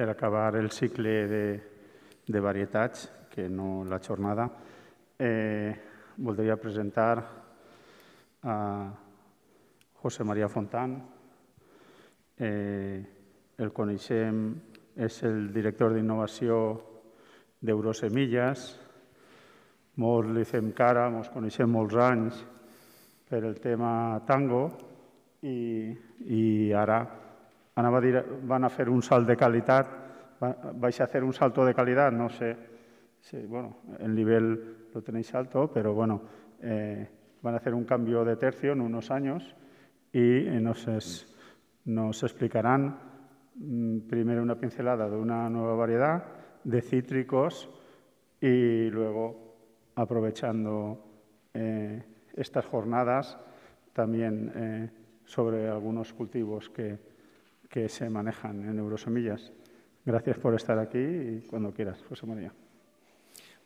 per acabar el cicle de, de varietats, que no la jornada, eh, voldria presentar a José María Fontan. Eh, el coneixem, és el director d'innovació d'Eurosemilles. Molts li fem cara, ens coneixem molts anys per el tema tango i, i ara van a, hacer un salto de calidad, vais a hacer un salto de calidad, no sé, bueno, el nivel lo tenéis alto, pero bueno, eh, van a hacer un cambio de tercio en unos años y nos, explicarán mm, primero una pincelada de una nueva variedad de cítricos y luego aprovechando eh, estas jornadas también eh, sobre algunos cultivos que, que se manejan en Eurosomillas. Gracias por estar aquí y cuando quieras, José María.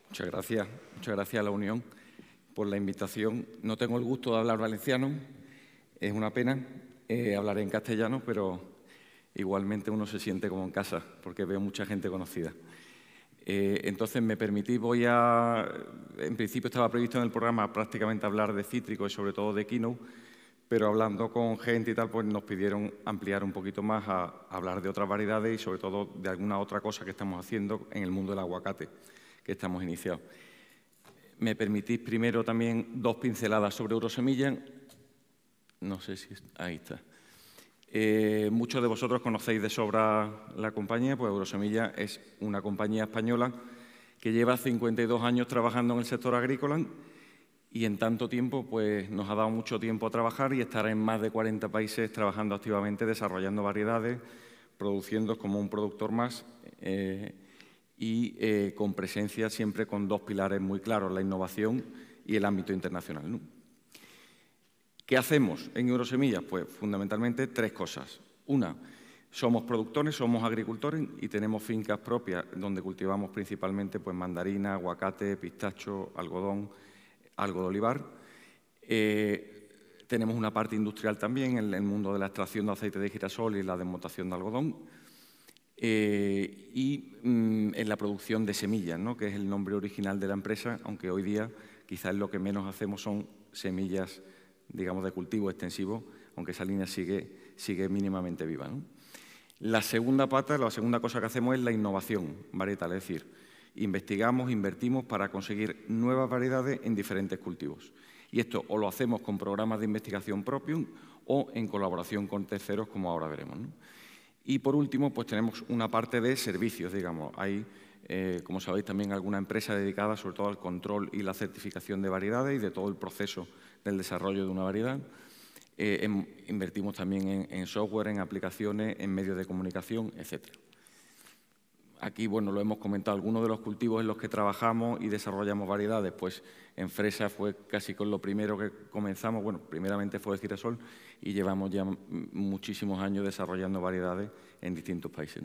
Muchas gracias, muchas gracias a la Unión por la invitación. No tengo el gusto de hablar valenciano, es una pena. Eh, hablaré en castellano, pero igualmente uno se siente como en casa, porque veo mucha gente conocida. Eh, entonces me permití, voy a... En principio estaba previsto en el programa prácticamente hablar de cítricos y sobre todo de Keynote, pero hablando con gente y tal, pues nos pidieron ampliar un poquito más a, hablar de otras variedades y sobre todo de alguna otra cosa que estamos haciendo en el mundo del aguacate que estamos iniciados. Me permitís primero también dos pinceladas sobre Eurosemilla. No sé si... Ahí está. Eh, muchos de vosotros conocéis de sobra la compañía, pues Eurosemilla es una compañía española que lleva 52 años trabajando en el sector agrícola y en tanto tiempo pues, nos ha dado mucho tiempo a trabajar y estar en más de 40 países trabajando activamente, desarrollando variedades, produciendo como un productor más eh, y eh, con presencia siempre con dos pilares muy claros, la innovación y el ámbito internacional. ¿Qué hacemos en Eurosemillas? Pues fundamentalmente tres cosas. Una, somos productores, somos agricultores y tenemos fincas propias donde cultivamos principalmente pues, mandarina, aguacate, pistacho, algodón, algo de olivar. Eh, tenemos una parte industrial también en el mundo de la extracción de aceite de girasol y la desmotación de algodón. Eh, y mm, en la producción de semillas, que es el nombre original de la empresa, aunque hoy día quizás lo que menos hacemos son semillas, de cultivo extensivo, aunque esa línea sigue, mínimamente viva. La segunda pata, la segunda cosa que hacemos es la innovación varietal, es decir, investigamos, invertimos para conseguir nuevas variedades en diferentes cultivos. Y esto o lo hacemos con programas de investigación propio o en colaboración con terceros, como ahora veremos. Y por último, pues tenemos una parte de servicios, digamos. Hay, eh, como sabéis, también alguna empresa dedicada sobre todo al control y la certificación de variedades y de todo el proceso del desarrollo de una variedad. Eh, em, invertimos también en, en software, en aplicaciones, en medios de comunicación, etcétera. Aquí, bueno, lo hemos comentado, algunos de los cultivos en los que trabajamos y desarrollamos variedades, pues en fresa fue casi con lo primero que comenzamos, bueno, primeramente fue el girasol y llevamos ya muchísimos años desarrollando variedades en distintos países.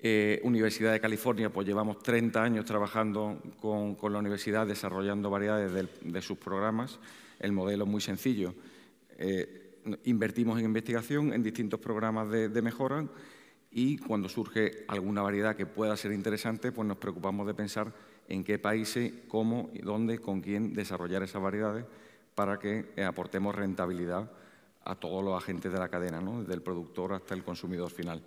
Eh, universidad de California, pues llevamos 30 años trabajando con, la universidad, desarrollando variedades de, sus programas. El modelo es muy sencillo. Eh, invertimos en investigación, en distintos programas de mejora y cuando surge alguna variedad que pueda ser interesante, pues nos preocupamos de pensar en qué países, cómo, y dónde, con quién desarrollar esas variedades para que eh, aportemos rentabilidad a todos los agentes de la cadena, desde el productor hasta el consumidor final.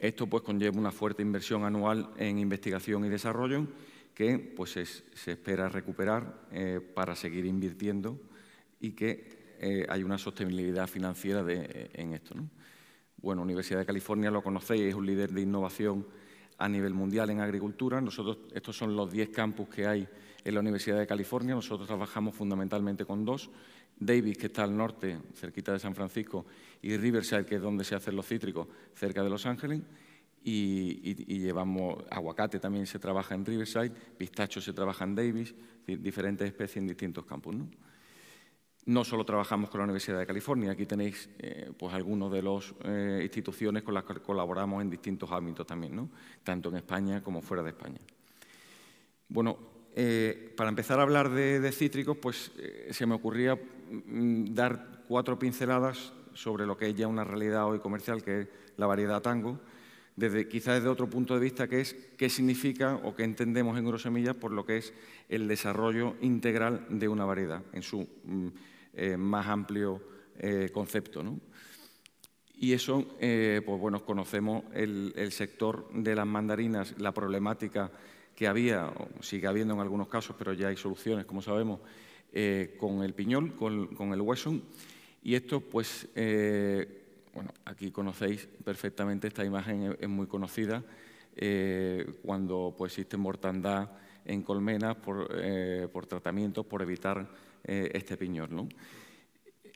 Esto pues conlleva una fuerte inversión anual en investigación y desarrollo que pues se espera recuperar eh, para seguir invirtiendo y que eh, hay una sostenibilidad financiera en esto. Bueno, Universidad de California lo conocéis, es un líder de innovación a nivel mundial en agricultura. Nosotros, estos son los 10 campus que hay en la Universidad de California. Nosotros trabajamos fundamentalmente con dos. Davis, que está al norte, cerquita de San Francisco, y Riverside, que es donde se hacen los cítricos, cerca de Los Ángeles. Y, llevamos aguacate también se trabaja en Riverside, pistacho se trabaja en Davis, diferentes especies en distintos campus. No solo trabajamos con la Universidad de California, aquí tenéis eh, pues algunos de las eh, instituciones con las que colaboramos en distintos ámbitos también, ¿no? tanto en España como fuera de España. Bueno, eh, para empezar a hablar de, cítricos, pues se me ocurría mm, dar cuatro pinceladas sobre lo que es ya una realidad hoy comercial, que es la variedad tango, desde, quizás desde otro punto de vista, que es qué significa o qué entendemos en Eurosemillas por lo que es el desarrollo integral de una variedad en su... Mm, eh, más amplio eh, concepto. Y eso, eh, pues bueno, conocemos el, sector de las mandarinas, la problemática que había, sigue habiendo en algunos casos, pero ya hay soluciones, como sabemos, con el piñol, con, el hueso. Y esto, pues, bueno, aquí conocéis perfectamente esta imagen, es, muy conocida, cuando pues, existe mortandad en colmenas por, por tratamientos, por evitar eh, este piñón. ¿no?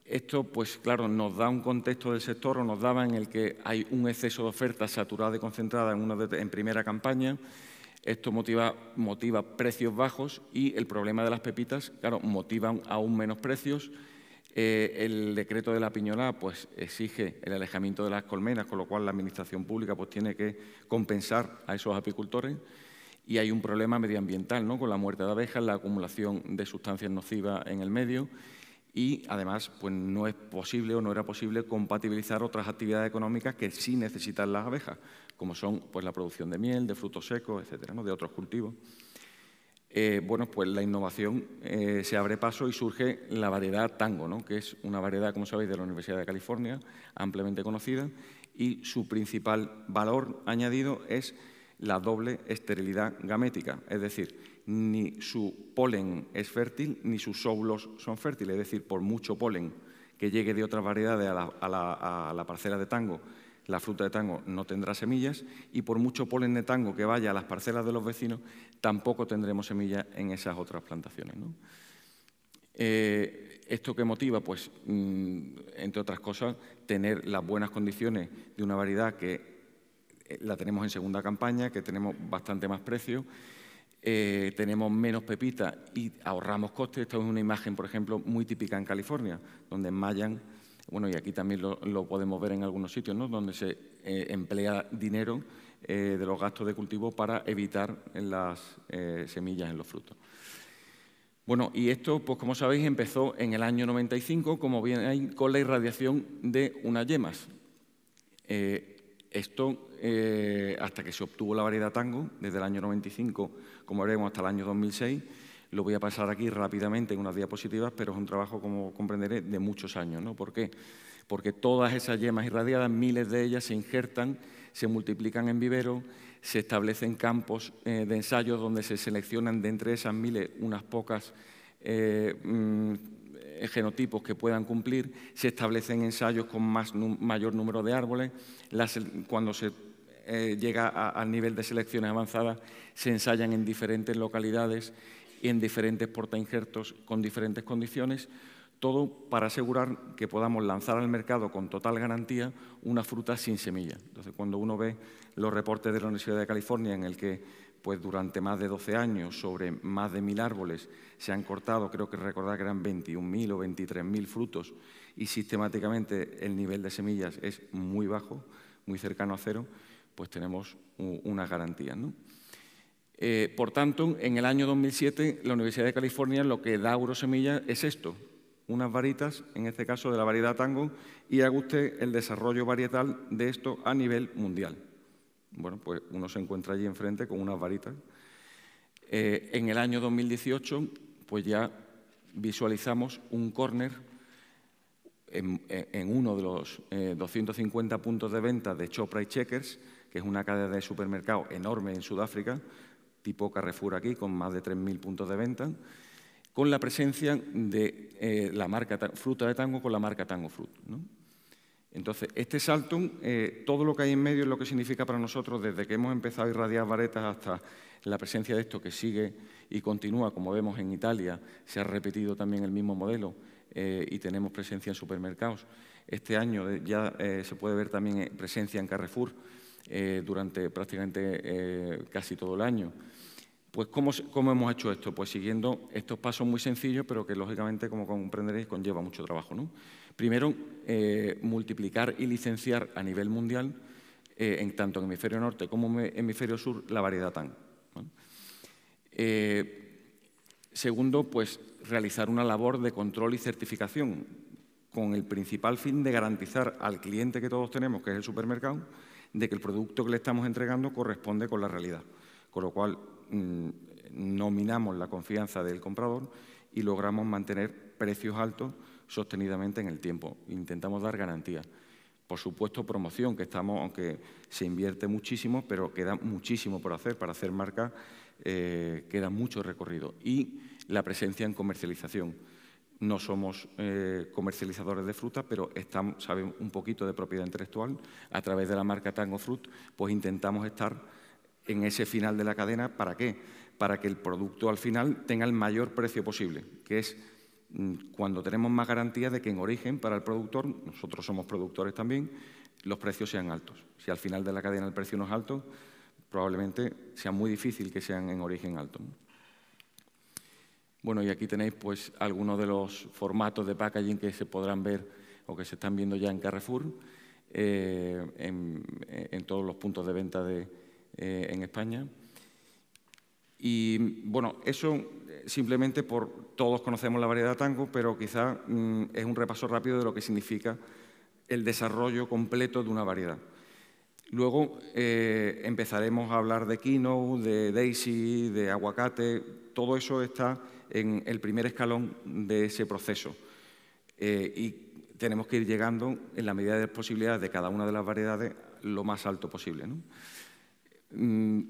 Esto, pues claro, nos da un contexto del sector o nos daba en el que hay un exceso de oferta saturada y concentrada en, una en primera campaña. Esto motiva, motiva, precios bajos y el problema de las pepitas, claro, motivan aún menos precios. Eh, el decreto de la piñolada pues, exige el alejamiento de las colmenas, con lo cual la Administración Pública pues, tiene que compensar a esos apicultores. Y hay un problema medioambiental ¿no? con la muerte de abejas, la acumulación de sustancias nocivas en el medio y además pues no es posible o no era posible compatibilizar otras actividades económicas que sí necesitan las abejas, como son pues, la producción de miel, de frutos secos, etcétera, de otros cultivos. Eh, bueno, pues la innovación eh, se abre paso y surge la variedad tango, ¿no? que es una variedad, como sabéis, de la Universidad de California, ampliamente conocida, y su principal valor añadido es la doble esterilidad gamética, es decir, ni su polen es fértil ni sus óvulos son fértiles, es decir, por mucho polen que llegue de otras variedades a la, parcela de tango, la fruta de tango no tendrá semillas y por mucho polen de tango que vaya a las parcelas de los vecinos, tampoco tendremos semillas en esas otras plantaciones. Eh, ¿Esto qué motiva? Pues, mm, entre otras cosas, tener las buenas condiciones de una variedad que eh, la tenemos en segunda campaña, que tenemos bastante más precio, eh, tenemos menos pepita y ahorramos costes. Esta es una imagen, por ejemplo, muy típica en California, donde enmayan, bueno, y aquí también lo, podemos ver en algunos sitios, ¿no? donde se eh, emplea dinero de los gastos de cultivo para evitar las semillas en los frutos. Bueno, y esto, pues como sabéis, empezó en el año 95, como bien hay, con la irradiación de unas yemas. Esto eh, hasta que se obtuvo la variedad tango, desde el año 95, como veremos, hasta el año 2006. Lo voy a pasar aquí rápidamente en unas diapositivas, pero es un trabajo, como comprenderé, de muchos años. ¿no? ¿Por qué? Porque todas esas yemas irradiadas, miles de ellas, se injertan, se multiplican en vivero, se establecen campos eh, de ensayos donde se seleccionan de entre esas miles unas pocas eh, mm, genotipos que puedan cumplir, se establecen ensayos con más, mayor número de árboles, cuando se eh, llega al nivel de selecciones avanzadas, se ensayan en diferentes localidades, en diferentes portainjertos, con diferentes condiciones, todo para asegurar que podamos lanzar al mercado con total garantía una fruta sin semilla. Entonces, cuando uno ve los reportes de la Universidad de California en el que pues durante más de 12 años sobre más de mil árboles se han cortado, creo que recordar que eran 21.000 o 23.000 frutos y sistemáticamente el nivel de semillas es muy bajo, muy cercano a cero, pues tenemos una garantía, eh, por tanto, en el año 2007 la Universidad de California lo que da Eurosemilla es esto, unas varitas, en este caso de la variedad tango, y haga usted el desarrollo varietal de esto a nivel mundial. Bueno, pues uno se encuentra allí enfrente con unas varitas. Eh, en el año 2018, pues ya visualizamos un córner en, uno de los 250 eh, puntos de venta de Chopra y Checkers, que es una cadena de supermercado enorme en Sudáfrica, tipo Carrefour aquí, con más de 3.000 puntos de venta, con la presencia de eh, la marca Fruta de Tango con la marca Tango Fruit. Entonces, este saltum, eh, todo lo que hay en medio es lo que significa para nosotros desde que hemos empezado a irradiar varetas hasta la presencia de esto que sigue y continúa, como vemos en Italia, se ha repetido también el mismo modelo eh, y tenemos presencia en supermercados. Este año eh, ya se puede ver también presencia en Carrefour durante prácticamente casi todo el año. Pues ¿cómo, hemos hecho esto? Pues siguiendo estos pasos muy sencillos, pero que lógicamente, como comprenderéis, conlleva mucho trabajo. Primero, eh, multiplicar y licenciar a nivel mundial, eh, en tanto en hemisferio norte como en hemisferio sur, la variedad TAN. Eh, segundo, pues realizar una labor de control y certificación con el principal fin de garantizar al cliente que todos tenemos, que es el supermercado, de que el producto que le estamos entregando corresponde con la realidad. Con lo cual, mm, nominamos la confianza del comprador y logramos mantener precios altos sostenidamente en el tiempo. Intentamos dar garantías. Por supuesto, promoción, que estamos, aunque se invierte muchísimo, pero queda muchísimo por hacer. Para hacer marca eh, queda mucho recorrido. Y la presencia en comercialización. No somos eh, comercializadores de fruta, pero estamos, saben un poquito de propiedad intelectual. A través de la marca Tango Fruit, pues intentamos estar en ese final de la cadena. ¿Para qué? Para que el producto al final tenga el mayor precio posible, que es Mm, cuando tenemos más garantía de que en origen para el productor, nosotros somos productores también, los precios sean altos. Si al final de la cadena el precio no es alto, probablemente sea muy difícil que sean en origen alto. Bueno, y aquí tenéis pues algunos de los formatos de packaging que se podrán ver o que se están viendo ya en Carrefour, eh, en, todos los puntos de venta de, eh, en España. Y bueno, eso eh, simplemente por todos conocemos la variedad tango, pero quizá mm, es un repaso rápido de lo que significa el desarrollo completo de una variedad. Luego eh, empezaremos a hablar de quino, de daisy, de aguacate, todo eso está en el primer escalón de ese proceso. Eh, y tenemos que ir llegando, en la medida de posibilidades de cada una de las variedades, lo más alto posible. Mm,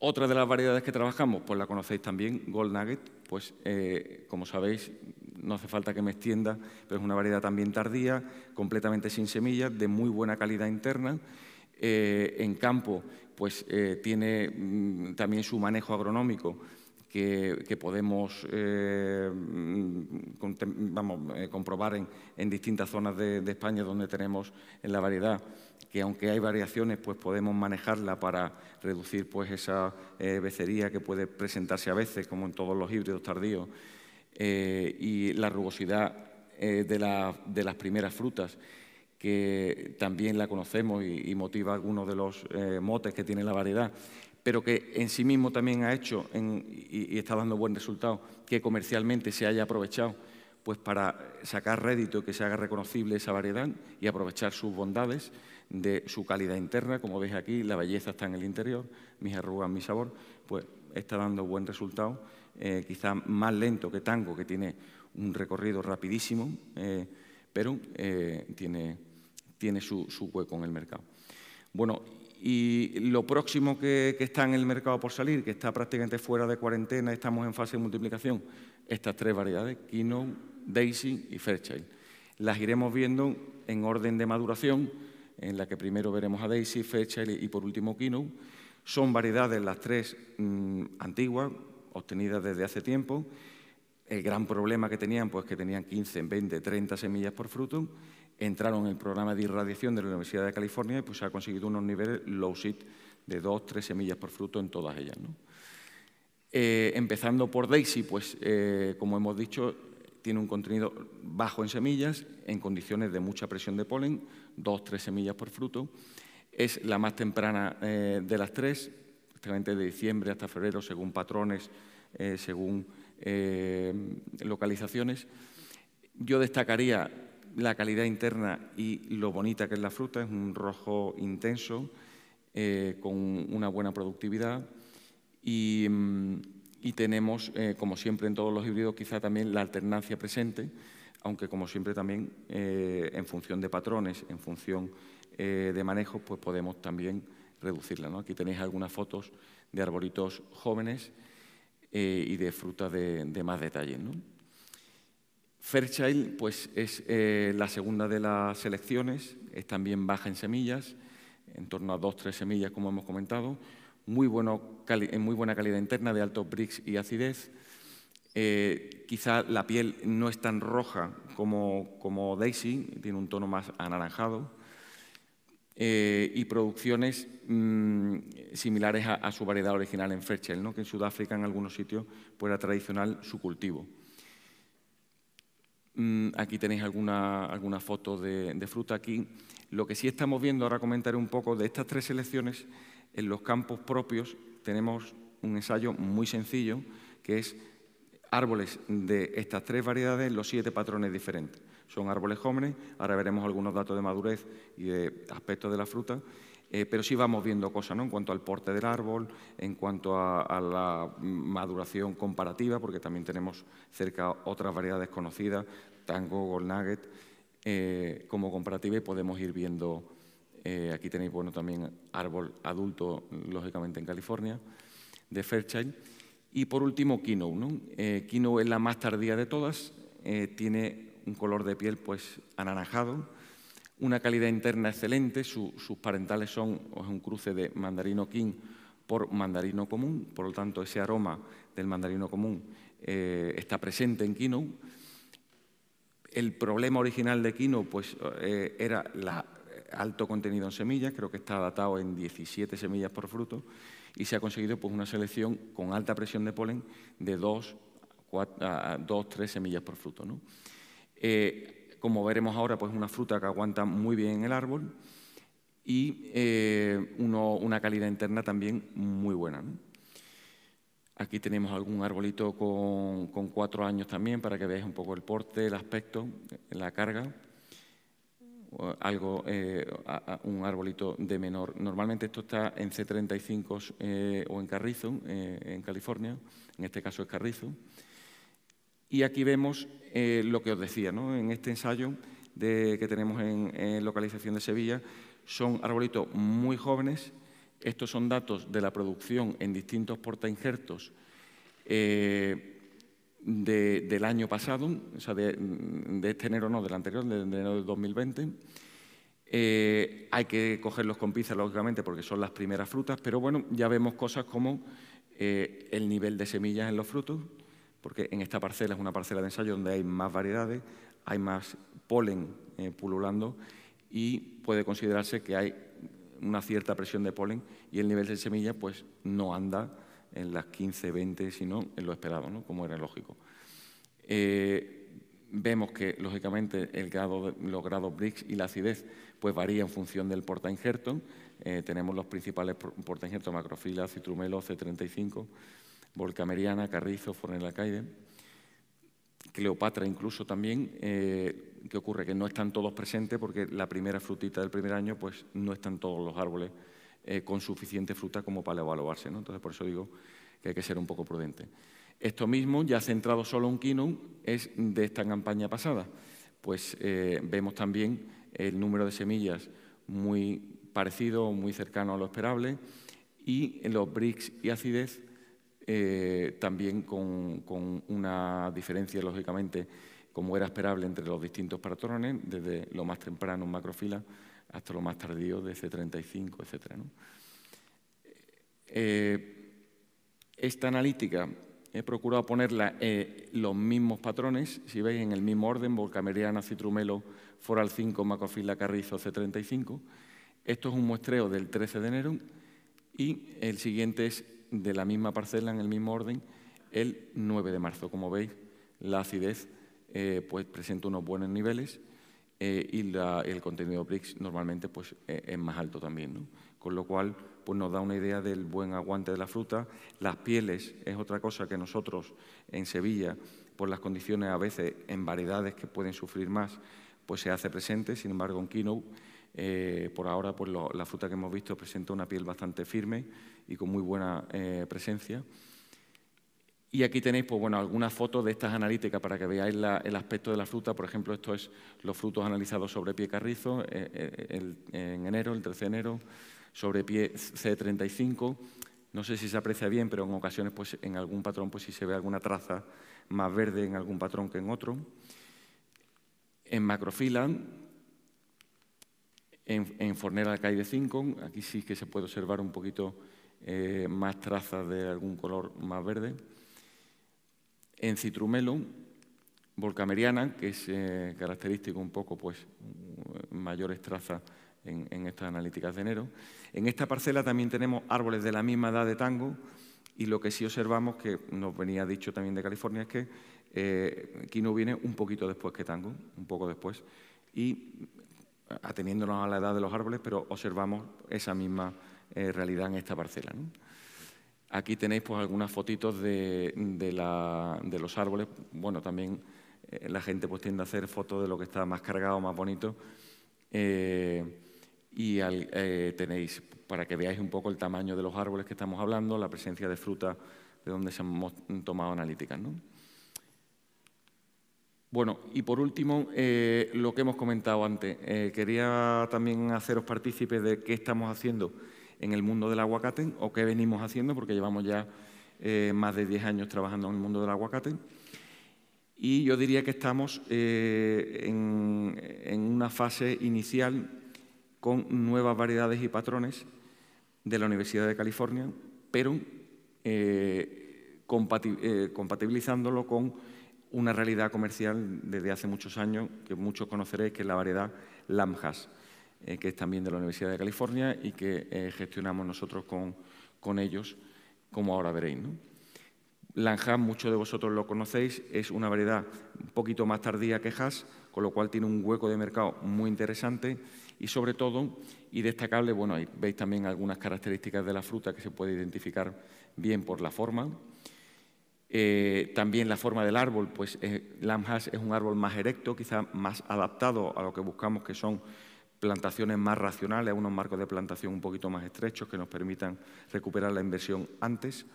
otra de las variedades que trabajamos, pues la conocéis también, Gold Nugget, pues eh, como sabéis, no hace falta que me extienda, pero es una variedad también tardía, completamente sin semillas, de muy buena calidad interna. Eh, en campo, pues eh, tiene mm, también su manejo agronómico que, podemos mm, comprobar en, distintas zonas de, de España donde tenemos en la variedad que aunque hay variaciones, pues podemos manejarla para reducir pues, esa eh, becería que puede presentarse a veces, como en todos los híbridos tardíos, eh, y la rugosidad eh, de, las primeras frutas, que también la conocemos y, motiva algunos de los motes que tiene la variedad, pero que en sí mismo también ha hecho y, está dando buen resultado, que comercialmente se haya aprovechado pues para sacar rédito, y que se haga reconocible esa variedad y aprovechar sus bondades de su calidad interna, como veis aquí, la belleza está en el interior, mis arrugas, mi sabor, pues está dando buen resultado, eh, quizá más lento que Tango, que tiene un recorrido rapidísimo, eh, pero eh, tiene, su, hueco en el mercado. Bueno, y lo próximo que, que, está en el mercado por salir, que está prácticamente fuera de cuarentena, estamos en fase de multiplicación, estas tres variedades, Kino, Daisy y Fairchild. Las iremos viendo en orden de maduración, en la que primero veremos a Daisy, fecha y por último Kino. Son variedades las tres mm, antiguas, obtenidas desde hace tiempo. El gran problema que tenían, pues que tenían 15, 20, 30 semillas por fruto. Entraron en el programa de irradiación de la Universidad de California y pues se ha conseguido unos niveles low seed de 2, 3 semillas por fruto en todas ellas. Eh, empezando por Daisy, pues eh, como hemos dicho, tiene un contenido bajo en semillas, en condiciones de mucha presión de polen, dos, tres semillas por fruto. Es la más temprana eh, de las tres, prácticamente de diciembre hasta febrero, según patrones, eh, según eh, localizaciones. Yo destacaría la calidad interna y lo bonita que es la fruta, es un rojo intenso, con una buena productividad. Y mm, y tenemos, eh, como siempre en todos los híbridos, quizá también la alternancia presente, aunque como siempre también eh, en función de patrones, en función eh, de manejo, pues podemos también reducirla. Aquí tenéis algunas fotos de arbolitos jóvenes y de frutas de, más detalle. Fairchild pues, es la segunda de las selecciones, es también baja en semillas, en torno a dos, o tres semillas, como hemos comentado, muy, en muy buena calidad interna, de alto bricks y acidez. Eh, quizá la piel no es tan roja como, Daisy, tiene un tono más anaranjado. Eh, y producciones mm, similares a, su variedad original en Ferchel, ¿no? que en Sudáfrica en algunos sitios fuera pues era tradicional su cultivo. Mm, aquí tenéis alguna, fotos de, fruta aquí. Lo que sí estamos viendo, ahora comentaré un poco, de estas tres selecciones, en los campos propios tenemos un ensayo muy sencillo, que es árboles de estas tres variedades, los siete patrones diferentes. Son árboles jóvenes, ahora veremos algunos datos de madurez y de aspectos de la fruta, eh, pero sí vamos viendo cosas ¿no? en cuanto al porte del árbol, en cuanto a, la maduración comparativa, porque también tenemos cerca otras variedades conocidas, tango, gold nugget, eh, como comparativa y podemos ir viendo, eh, aquí tenéis bueno, también árbol adulto, lógicamente en California, de Fairchild. Y por último, Kino. ¿no? es la más tardía de todas, tiene un color de piel pues anaranjado, una calidad interna excelente, sus parentales son un cruce de mandarino king por mandarino común, por lo tanto ese aroma del mandarino común eh, está presente en Kino. El problema original de Kino pues, eh, era el eh, alto contenido en semillas, creo que está datado en 17 semillas por fruto, y se ha conseguido pues, una selección con alta presión de polen de 2, 3 ah, semillas por fruto como veremos ahora, pues una fruta que aguanta muy bien el árbol y eh, una calidad interna también muy buena. Aquí tenemos algún arbolito con, cuatro años también para que veáis un poco el porte, el aspecto, la carga. Algo, eh, un arbolito de menor. Normalmente esto está en C35 eh, o en Carrizo, en California. En este caso es Carrizo. Y aquí vemos eh, lo que os decía, ¿no? en este ensayo que tenemos en, localización de Sevilla, son arbolitos muy jóvenes. Estos son datos de la producción en distintos portainjertos eh, del año pasado, o sea, de, este enero, no, del anterior, de, enero de 2020. Eh, hay que cogerlos con pizza, lógicamente, porque son las primeras frutas, pero bueno, ya vemos cosas como el nivel de semillas en los frutos, porque en esta parcela es una parcela de ensayo donde hay más variedades, hay más polen eh, pululando y puede considerarse que hay una cierta presión de polen y el nivel de semilla pues, no anda en las 15, 20, sino en lo esperado, como era lógico. Eh, vemos que, lógicamente, el grado, los grados BRICS y la acidez pues, varía en función del porta injerto. Eh, tenemos los principales porta injerto, macrofila, citrumelo, C35, Volcameriana, Carrizo, Fornelacaide, Cleopatra incluso también, eh, qué que ocurre que no están todos presentes porque la primera frutita del primer año pues no están todos los árboles eh, con suficiente fruta como para evaluarse. Entonces por eso digo que hay que ser un poco prudente. Esto mismo, ya centrado solo en Quinum, es de esta campaña pasada. Pues eh, vemos también el número de semillas muy parecido, muy cercano a lo esperable, y los Bricks y acidez eh, también con, una diferencia, lógicamente, como era esperable entre los distintos patrones, desde lo más temprano en macrofila hasta lo más tardío de C35, etc. Eh, esta analítica he procurado ponerla en eh, los mismos patrones, si veis, en el mismo orden, Volcameriana, Citrumelo, Foral 5, Macrofila, Carrizo, C35. Esto es un muestreo del 13 de enero y el siguiente es de la misma parcela, en el mismo orden, el 9 de marzo. Como veis, la acidez eh, pues, presenta unos buenos niveles eh, y el contenido Brix normalmente pues, eh, es más alto también. Con lo cual pues, nos da una idea del buen aguante de la fruta. Las pieles es otra cosa que nosotros en Sevilla, por las condiciones a veces en variedades que pueden sufrir más, pues se hace presente. Sin embargo, en quinoa eh, por ahora, pues la fruta que hemos visto presenta una piel bastante firme y con muy buena eh, presencia. Y aquí tenéis pues, algunas fotos de estas analíticas para que veáis el aspecto de la fruta. Por ejemplo, esto es los frutos analizados sobre pie carrizo eh, en enero, el 13 de enero, sobre pie C35. No sé si se aprecia bien, pero en ocasiones pues, en algún patrón pues, sí se ve alguna traza más verde en algún patrón que en otro. En macrofila en, Fornera, de calle 5, aquí sí que se puede observar un poquito eh, más trazas de algún color más verde. En Citrumelo, Volcameriana, que es eh, característico un poco, pues, mayores trazas en, estas analíticas de enero. En esta parcela también tenemos árboles de la misma edad de tango y lo que sí observamos, que nos venía dicho también de California, es que eh, viene un poquito después que tango, un poco después, y ateniéndonos a la edad de los árboles, pero observamos esa misma eh, realidad en esta parcela. Aquí tenéis pues, algunas fotitos de, los árboles. Bueno, también eh, la gente pues, tiende a hacer fotos de lo que está más cargado, más bonito. Eh, y tenéis, para que veáis un poco el tamaño de los árboles que estamos hablando, la presencia de fruta de donde se han tomado analíticas. Bueno, y por último, eh, lo que hemos comentado antes. Eh, quería también haceros partícipes de qué estamos haciendo en el mundo del aguacate o qué venimos haciendo, porque llevamos ya eh, más de 10 años trabajando en el mundo del aguacate. Y yo diría que estamos en, una fase inicial con nuevas variedades y patrones de la Universidad de California, pero compatibilizándolo con una realidad comercial desde hace muchos años que muchos conoceréis, que es la variedad Lamjas eh, que es también de la Universidad de California y que eh, gestionamos nosotros con, ellos, como ahora veréis. ¿no? muchos de vosotros lo conocéis, es una variedad un poquito más tardía que HAS, con lo cual tiene un hueco de mercado muy interesante y sobre todo y destacable, bueno, veis también algunas características de la fruta que se puede identificar bien por la forma, eh, también la forma del árbol, pues eh, Lamhas es un árbol más erecto, quizá más adaptado a lo que buscamos, que son plantaciones más racionales, a unos marcos de plantación un poquito más estrechos que nos permitan recuperar la inversión antes.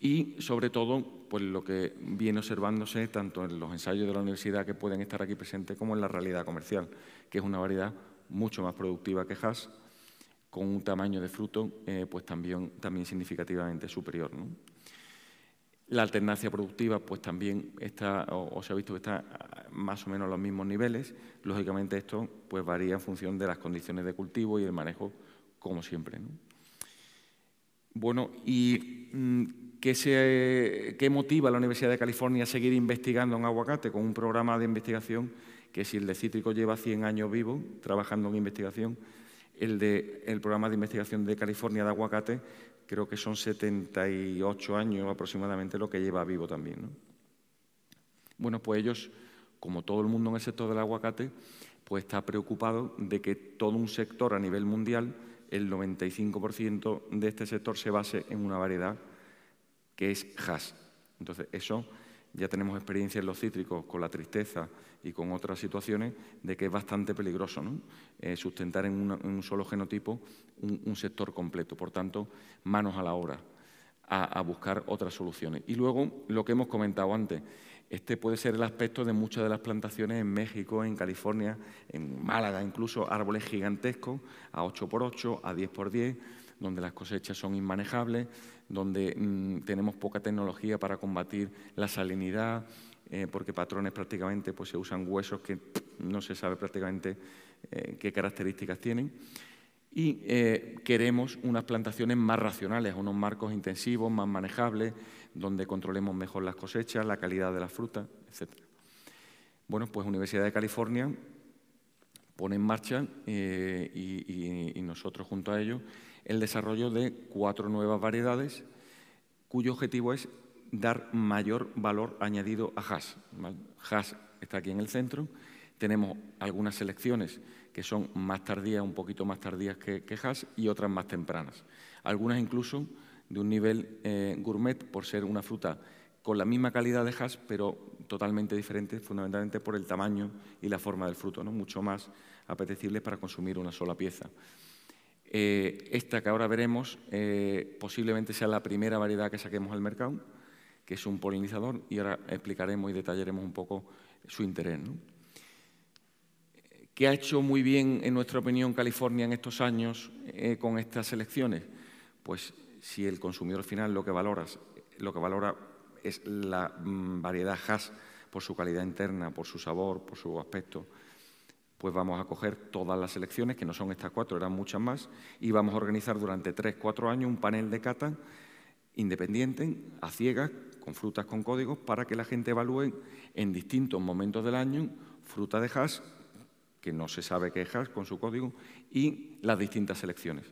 Y sobre todo, pues lo que viene observándose tanto en los ensayos de la universidad que pueden estar aquí presentes como en la realidad comercial, que es una variedad mucho más productiva que Haas, con un tamaño de fruto eh, pues también, también significativamente superior. La alternancia productiva, pues también está, o, se ha visto que está más o menos a los mismos niveles. Lógicamente, esto pues, varía en función de las condiciones de cultivo y el manejo, como siempre. Bueno, ¿y mm, qué, motiva a la Universidad de California a seguir investigando en aguacate con un programa de investigación que si el de cítrico lleva 100 años vivo trabajando en investigación, el de programa de investigación de California de aguacate, creo que son 78 años aproximadamente lo que lleva vivo también. Bueno, pues ellos, como todo el mundo en el sector del aguacate, pues está preocupado de que todo un sector a nivel mundial, el 95% de este sector se base en una variedad que es Hass. Entonces, eso ya tenemos experiencia en los cítricos con la tristeza y con otras situaciones de que es bastante peligroso eh, sustentar en, un solo genotipo un, sector completo. Por tanto, manos a la obra, a, a, buscar otras soluciones. Y luego, lo que hemos comentado antes, este puede ser el aspecto de muchas de las plantaciones en México, en California, en Málaga, incluso árboles gigantescos a 8x8, a 10x10, donde las cosechas son inmanejables donde mm, tenemos poca tecnología para combatir la salinidad, eh, porque patrones prácticamente pues, se usan huesos que no se sabe prácticamente eh, qué características tienen. Y eh, queremos unas plantaciones más racionales, unos marcos intensivos, más manejables, donde controlemos mejor las cosechas, la calidad de las frutas, etc. Bueno, pues Universidad de California pone en marcha y, nosotros junto a ellos el desarrollo de cuatro nuevas variedades cuyo objetivo es dar mayor valor añadido a hash. Haas Hash está aquí en el centro. Tenemos algunas selecciones que son más tardías, un poquito más tardías que, hash y otras más tempranas. Algunas incluso de un nivel eh, gourmet por ser una fruta con la misma calidad de hash, pero totalmente diferente, fundamentalmente por el tamaño y la forma del fruto, ¿no? mucho más apetecible para consumir una sola pieza. Eh, esta que ahora veremos eh, posiblemente sea la primera variedad que saquemos al mercado, que es un polinizador, y ahora explicaremos y detallaremos un poco su interés. ¿Qué ha hecho muy bien, en nuestra opinión, California en estos años eh, con estas selecciones Pues si el consumidor final lo que, valoras, lo que valora es la mm, variedad Haas por su calidad interna, por su sabor, por su aspecto, pues vamos a coger todas las selecciones, que no son estas cuatro, eran muchas más, y vamos a organizar durante tres, cuatro años un panel de cata independiente, a ciegas, con frutas con códigos, para que la gente evalúe en distintos momentos del año fruta de hash, que no se sabe qué es hash con su código, y las distintas selecciones.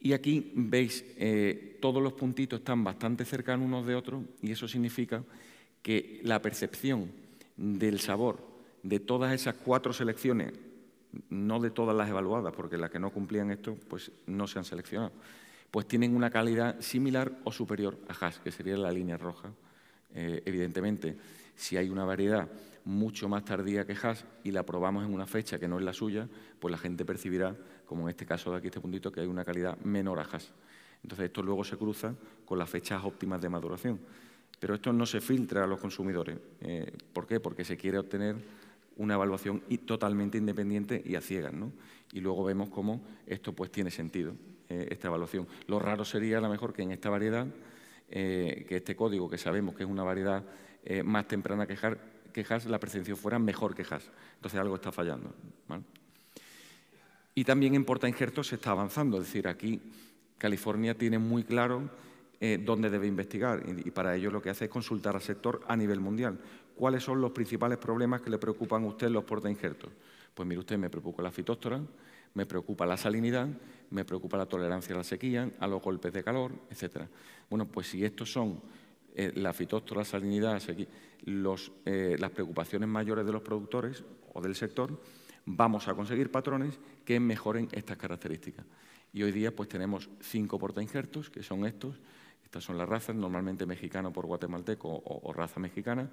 Y aquí veis, eh, todos los puntitos están bastante cercanos unos de otros y eso significa que la percepción del sabor de todas esas cuatro selecciones, no de todas las evaluadas, porque las que no cumplían esto pues no se han seleccionado, pues tienen una calidad similar o superior a Haas, que sería la línea roja. Eh, evidentemente, si hay una variedad mucho más tardía que Haas y la probamos en una fecha que no es la suya, pues la gente percibirá, como en este caso de aquí este puntito, que hay una calidad menor a Haas. Entonces, esto luego se cruza con las fechas óptimas de maduración. Pero esto no se filtra a los consumidores. Eh, ¿Por qué? Porque se quiere obtener una evaluación totalmente independiente y a ciegas. ¿no? Y luego vemos cómo esto pues, tiene sentido, eh, esta evaluación. Lo raro sería a lo mejor que en esta variedad, eh, que este código que sabemos que es una variedad más temprana que quejas la presencia fuera mejor que HAS. Entonces algo está fallando. Y también en porta Injerto se está avanzando, es decir, aquí California tiene muy claro eh, dónde debe investigar y, para ello lo que hace es consultar al sector a nivel mundial. ¿Cuáles son los principales problemas que le preocupan a usted los porta-injertos? Pues mire usted, me preocupa la fitóstora, me preocupa la salinidad, me preocupa la tolerancia a la sequía, a los golpes de calor, etc. Bueno, pues si estos son eh, la fitóstora, la salinidad, eh, las preocupaciones mayores de los productores o del sector, vamos a conseguir patrones que mejoren estas características. Y hoy día pues tenemos cinco porta-injertos, que son estos, estas son las razas, normalmente mexicano por guatemalteco o, raza mexicana,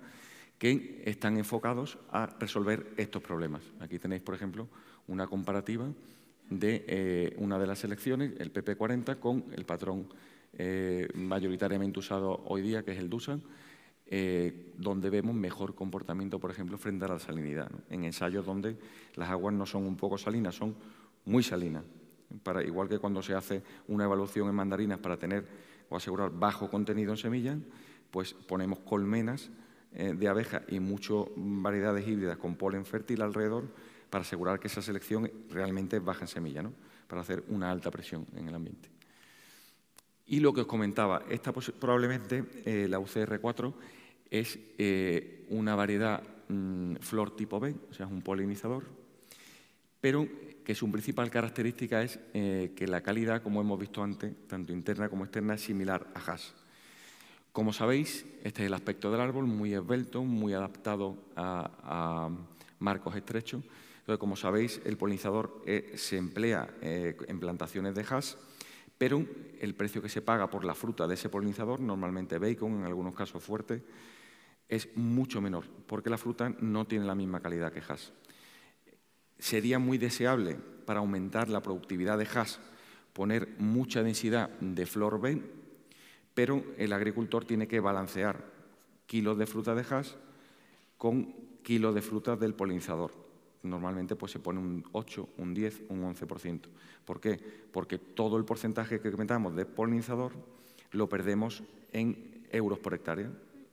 que están enfocados a resolver estos problemas. Aquí tenéis, por ejemplo, una comparativa de eh, una de las selecciones, el PP40, con el patrón eh, mayoritariamente usado hoy día, que es el Dusan, eh, donde vemos mejor comportamiento, por ejemplo, frente a la salinidad. En ensayos donde las aguas no son un poco salinas, son muy salinas. igual que cuando se hace una evaluación en mandarinas para tener asegurar bajo contenido en semilla, pues ponemos colmenas eh, de abejas y muchas variedades híbridas con polen fértil alrededor para asegurar que esa selección realmente baja en semilla, ¿no? para hacer una alta presión en el ambiente. Y lo que os comentaba, esta probablemente, eh, la UCR4, es eh, una variedad mm, flor tipo B, o sea, es un polinizador, pero que su principal característica es eh, que la calidad, como hemos visto antes, tanto interna como externa, es similar a hash. Como sabéis, este es el aspecto del árbol, muy esbelto, muy adaptado a, marcos estrechos. Entonces, como sabéis, el polinizador eh, se emplea eh, en plantaciones de hash, pero el precio que se paga por la fruta de ese polinizador, normalmente bacon, en algunos casos fuerte, es mucho menor, porque la fruta no tiene la misma calidad que hash sería muy deseable para aumentar la productividad de Haas poner mucha densidad de flor B, pero el agricultor tiene que balancear kilos de fruta de hash con kilos de fruta del polinizador. Normalmente pues, se pone un 8, un 10, un 11%. ¿Por qué? Porque todo el porcentaje que comentamos de polinizador lo perdemos en euros por hectárea,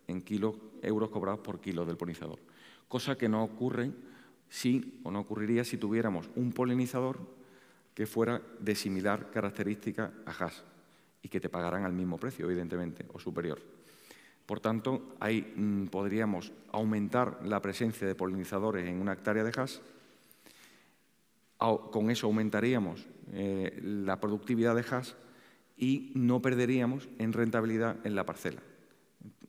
en kilos, euros cobrados por kilo del polinizador. Cosa que no ocurre Sí o no ocurriría si tuviéramos un polinizador que fuera de similar característica a Haas y que te pagaran al mismo precio, evidentemente, o superior. Por tanto, ahí mm, podríamos aumentar la presencia de polinizadores en una hectárea de Haas. Con eso aumentaríamos eh, la productividad de Haas y no perderíamos en rentabilidad en la parcela,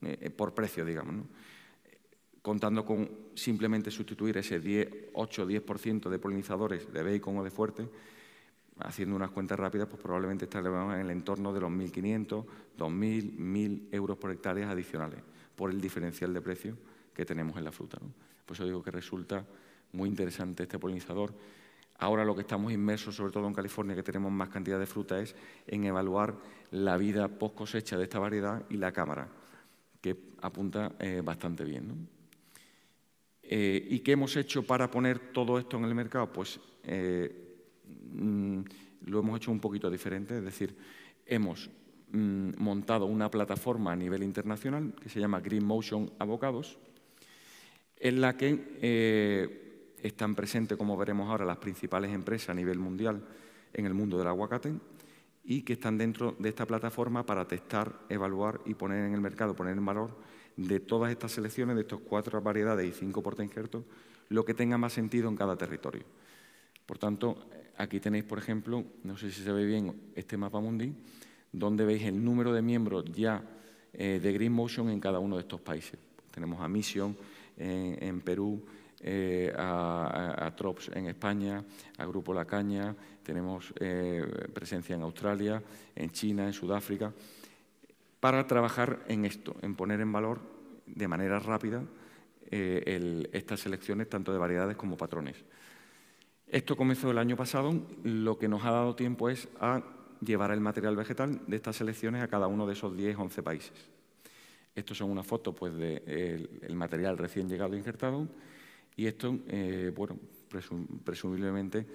eh, por precio, digamos contando con simplemente sustituir ese 8 o 10% de polinizadores de bacon o de fuerte, haciendo unas cuentas rápidas, pues probablemente estaremos en el entorno de los 1.500, 2.000, 1.000 euros por hectárea adicionales por el diferencial de precio que tenemos en la fruta. ¿no? Por eso digo que resulta muy interesante este polinizador. Ahora lo que estamos inmersos, sobre todo en California, que tenemos más cantidad de fruta, es en evaluar la vida post cosecha de esta variedad y la cámara, que apunta eh, bastante bien. Eh, ¿Y qué hemos hecho para poner todo esto en el mercado? Pues eh, mm, lo hemos hecho un poquito diferente, es decir, hemos mm, montado una plataforma a nivel internacional que se llama Green Motion Abogados, en la que eh, están presentes, como veremos ahora, las principales empresas a nivel mundial en el mundo del aguacate y que están dentro de esta plataforma para testar, evaluar y poner en el mercado, poner en valor de todas estas selecciones, de estas cuatro variedades y cinco por injertos, lo que tenga más sentido en cada territorio. Por tanto, aquí tenéis, por ejemplo, no sé si se ve bien este mapa mundi, donde veis el número de miembros ya eh, de Green Motion en cada uno de estos países. Tenemos a Mission eh, en, Perú, eh, a, TROPS en España, a Grupo La Caña, tenemos presencia en Australia, en China, en Sudáfrica para trabajar en esto, en poner en valor de manera rápida eh, estas selecciones tanto de variedades como patrones. Esto comenzó el año pasado, lo que nos ha dado tiempo es a llevar el material vegetal de estas selecciones a cada uno de esos 10, 11 países. Estos son una foto pues, del de, el material recién llegado e injertado y esto, eh, bueno, presumiblemente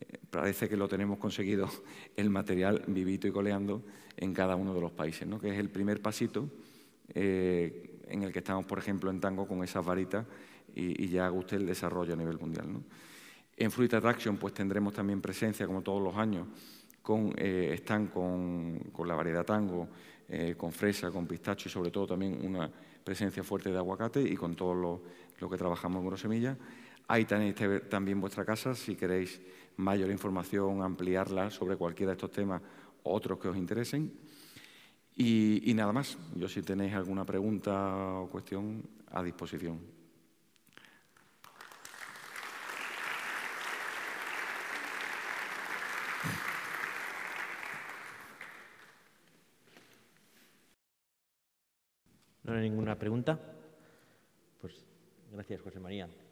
eh, parece que lo tenemos conseguido el material vivito y coleando en cada uno de los países, que es el primer pasito eh, en el que estamos, por ejemplo, en tango con esas varitas y, ya guste el desarrollo a nivel mundial. En Fruit Attraction pues, tendremos también presencia, como todos los años, con, eh, están con, la variedad tango, con fresa, con pistacho y sobre todo también una presencia fuerte de aguacate y con todo lo, que trabajamos en semillas. Ahí tenéis también vuestra casa si queréis mayor información, ampliarla sobre cualquiera de estos temas otros que os interesen. Y, y nada más, yo si tenéis alguna pregunta o cuestión, a disposición. No hay ninguna pregunta. Pues gracias, José María.